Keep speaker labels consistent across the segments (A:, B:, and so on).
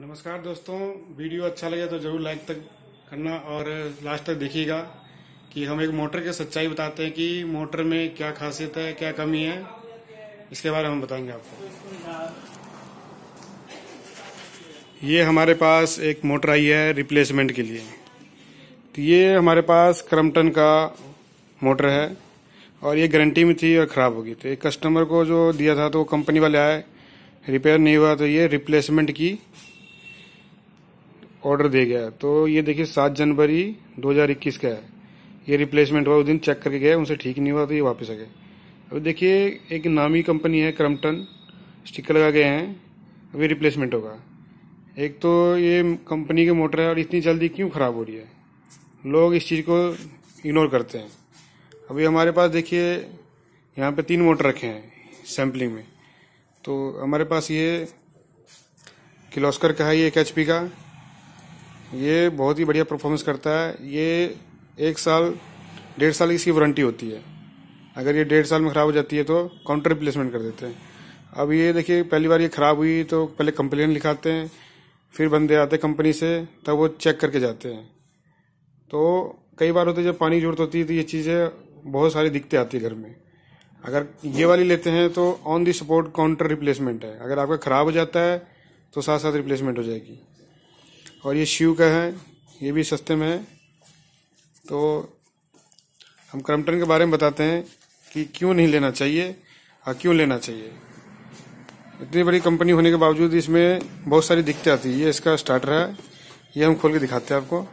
A: नमस्कार दोस्तों वीडियो अच्छा लगे तो जरूर लाइक तक करना और लास्ट तक देखिएगा कि हम एक मोटर की सच्चाई बताते हैं कि मोटर में क्या खासियत है क्या कमी है इसके बारे में हम बताएंगे आपको ये हमारे पास एक मोटर आई है रिप्लेसमेंट के लिए तो ये हमारे पास क्रमटन का मोटर है और ये गारंटी में थी और ख़राब होगी तो एक कस्टमर को जो दिया था तो कंपनी वाले आए रिपेयर नहीं हुआ तो ये रिप्लेसमेंट की ऑर्डर दे गया तो ये देखिए सात जनवरी 2021 का है ये रिप्लेसमेंट हुआ उस दिन चेक करके गए उनसे ठीक नहीं हुआ तो ये वापस आ गए अभी देखिए एक नामी कंपनी है क्रम्पटन स्टिकर लगा गए हैं अभी रिप्लेसमेंट होगा एक तो ये कंपनी के मोटर है और इतनी जल्दी क्यों ख़राब हो रही है लोग इस चीज़ को इग्नोर करते हैं अभी हमारे पास देखिए यहाँ पे तीन मोटर रखे हैं सैम्पलिंग में तो हमारे पास ये किलोस्कर का है ये एक एच का ये बहुत ही बढ़िया परफॉर्मेंस करता है ये एक साल डेढ़ साल की इसकी वारंटी होती है अगर ये डेढ़ साल में ख़राब हो जाती है तो काउंटर रिप्लेसमेंट कर देते हैं अब ये देखिए पहली बार ये ख़राब हुई तो पहले कंप्लेन लिखाते हैं फिर बंदे आते हैं कंपनी से तब वो चेक करके जाते हैं तो कई बार होते जब पानी की जरूरत होती है तो ये चीज़ें बहुत सारी दिक्कतें आती है घर में अगर ये वाली लेते हैं तो on the support counter replacement है अगर आपका ख़राब हो जाता है तो साथ साथ रिप्लेसमेंट हो जाएगी और ये शिव का है ये भी सस्ते में है तो हम क्रम्पटन के बारे में बताते हैं कि क्यों नहीं लेना चाहिए और हाँ, क्यों लेना चाहिए इतनी बड़ी कंपनी होने के बावजूद इसमें बहुत सारी दिक्कतें आती है ये इसका स्टार्टर है ये हम खोल के दिखाते हैं आपको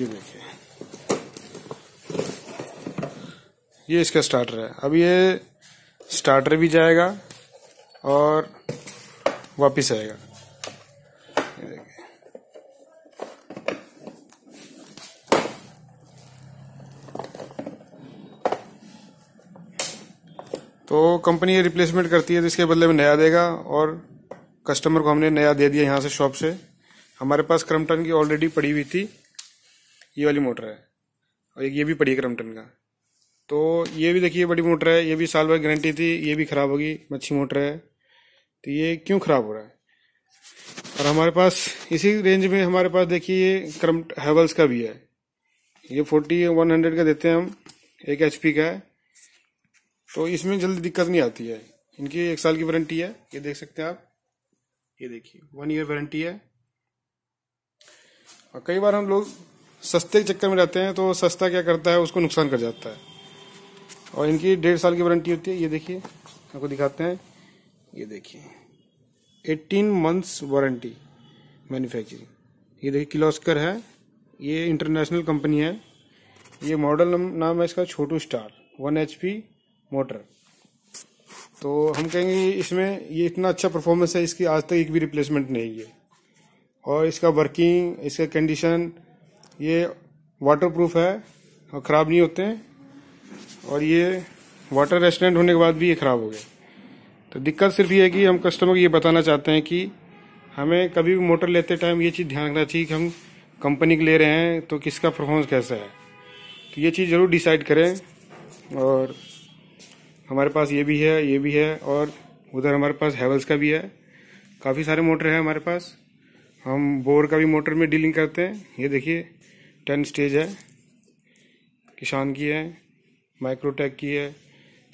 A: ये देखिए ये इसका स्टार्टर है अब ये स्टार्टर भी जाएगा और वापस आएगा तो कंपनी ये रिप्लेसमेंट करती है तो इसके बदले में नया देगा और कस्टमर को हमने नया दे दिया यहाँ से शॉप से हमारे पास क्रमटन की ऑलरेडी पड़ी हुई थी ये वाली मोटर है और एक ये भी पड़ी है क्रमटन का तो ये भी देखिए बड़ी मोटर है ये भी साल भर गारंटी थी ये भी ख़राब होगी मच्छी मोटर है तो ये क्यों ख़राब हो रहा है और हमारे पास इसी रेंज में हमारे पास देखिए ये क्रम हैवल्स का भी है ये फोर्टी वन हंड्रेड का देते हैं हम एक एच का है तो इसमें जल्दी दिक्कत नहीं आती है इनकी एक साल की वारंटी है ये देख सकते हैं आप ये देखिए वन ईयर वारंटी है और कई बार हम लोग सस्ते के चक्कर में रहते हैं तो सस्ता क्या करता है उसको नुकसान कर जाता है और इनकी डेढ़ साल की वारंटी होती है ये देखिए आपको दिखाते हैं ये देखिए एटीन मंथ्स वारंटी मैन्युफैक्चरिंग ये देखिए किलोस्कर है ये इंटरनेशनल कंपनी है ये मॉडल नाम है इसका Chhotu star one H motor तो हम कहेंगे इसमें ये इतना अच्छा परफॉर्मेंस है इसकी आज तक एक भी रिप्लेसमेंट नहीं है और इसका वर्किंग इसका कंडीशन ये वाटर प्रूफ है और ख़राब नहीं होते हैं और ये वाटर रेस्टोरेंट होने के बाद भी ये ख़राब हो गया तो दिक्कत सिर्फ ये है कि हम कस्टमर को ये बताना चाहते हैं कि हमें कभी भी मोटर लेते टाइम ये चीज़ ध्यान रखना चाहिए कि हम कंपनी के ले रहे हैं तो किसका परफॉर्मेंस कैसा है तो ये चीज़ ज़रूर डिसाइड करें और हमारे पास ये भी है ये भी है और उधर हमारे पास हैवल्स का भी है काफ़ी सारे मोटर हैं हमारे पास हम बोर का भी मोटर में डीलिंग करते हैं ये देखिए टेन स्टेज है किसान की है माइक्रोटेक की है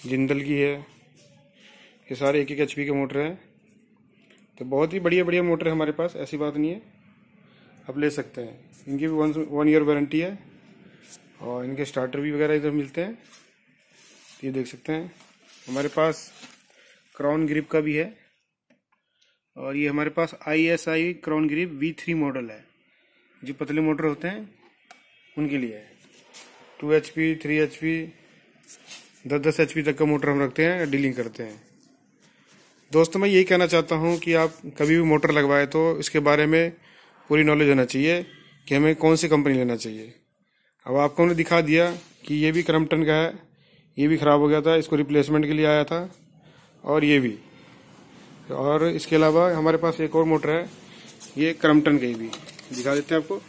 A: जिंदल की है ये सारे एक एक एच के मोटर हैं तो बहुत ही बढ़िया बढ़िया मोटर है हमारे पास ऐसी बात नहीं है आप ले सकते हैं इनकी भी वन वन ईयर वारंटी है और इनके स्टार्टर भी वगैरह इधर मिलते हैं ये देख सकते हैं हमारे पास क्राउन ग्रिप का भी है और ये हमारे पास I S I crown grip V three model है जो पतले मोटर होते हैं उनके लिए है two H P three H P दस दस एच पी तक का मोटर हम रखते हैं डीलिंग करते हैं दोस्तों मैं यही कहना चाहता हूँ कि आप कभी भी मोटर लगवाए तो इसके बारे में पूरी नॉलेज होना चाहिए कि हमें कौन सी कंपनी लेना चाहिए अब आपको हमने दिखा दिया कि ये भी क्रम्पटन का है ये भी ख़राब हो गया था इसको रिप्लेसमेंट के लिए आया था और ये भी और इसके अलावा हमारे पास एक और मोटर है ये क्रम्पटन का भी दिखा देते हैं आपको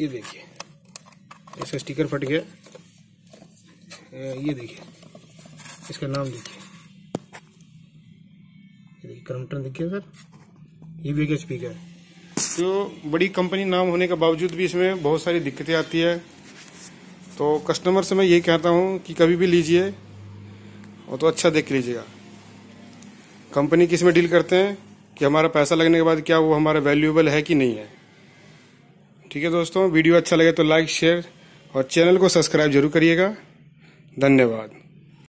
A: ये देखिए इसका स्टिकर फट गया ये देखिए इसका नाम देखिए करमटन देखिए सर ये भी एक स्पीकर है तो बड़ी कंपनी नाम होने के बावजूद भी इसमें बहुत सारी दिक्कतें आती है तो कस्टमर से मैं यही कहता हूँ कि कभी भी लीजिए और तो अच्छा देख लीजिएगा कंपनी किस में डील करते हैं कि हमारा पैसा लगने के बाद क्या वो हमारा वैल्यूएबल है कि नहीं है ठीक है दोस्तों वीडियो अच्छा लगे तो लाइक शेयर और चैनल को सब्सक्राइब जरूर करिएगा धन्यवाद